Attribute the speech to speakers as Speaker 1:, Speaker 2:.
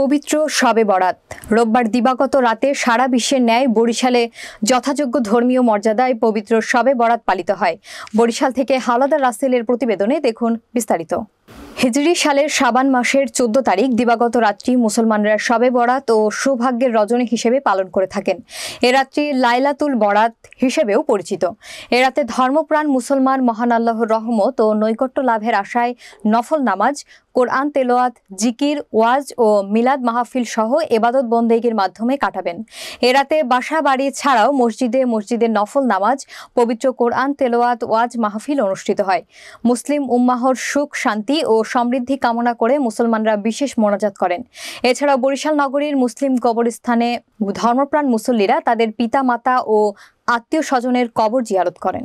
Speaker 1: পবিত্র শবে বরাত রোববার দিবাগত রাতে সারা বিশ্বের ন্যায় বরিশালে যথাযোগ্য ধর্মীয় মর্যাদায় পবিত্র শবে বরাত পালিত হয় বরিশাল থেকে হালাদা রাসেলের প্রতিবেদনে দেখুন বিস্তারিত হিজরি সালের শাবান মাসের চোদ্দ তারিখ দিবাগত রাত্রি মুসলমানরা শবে বরাত ও সৌভাগ্যের রজনী হিসেবে পালন করে থাকেন এ রাত্রি লাইলাতুল বরাত হিসেবেও পরিচিত এ রাতে ধর্মপ্রাণ মুসলমান মহান আল্লাহর রহমত ও নৈকট্য লাভের আশায় নফল নামাজ কোরআন তেলোয়াত জিকির ওয়াজ ও মিলাদ মাহফিল সহ এবাদত বন্দেগীর মাধ্যমে কাটাবেন এ রাতে বাসা বাড়ি ছাড়াও মসজিদে মসজিদে নফল নামাজ পবিত্র কোরআন তেলোয়াত ওয়াজ মাহফিল অনুষ্ঠিত হয় মুসলিম উম্মাহর সুখ শান্তি ও সমৃদ্ধি কামনা করে মুসলমানরা বিশেষ মোনাজাত করেন এছাড়া বরিশাল নগরীর মুসলিম কবরস্থানে ধর্মপ্রাণ মুসল্লিরা তাদের পিতা মাতা ও আত্মীয় স্বজনের কবর জিয়ারত করেন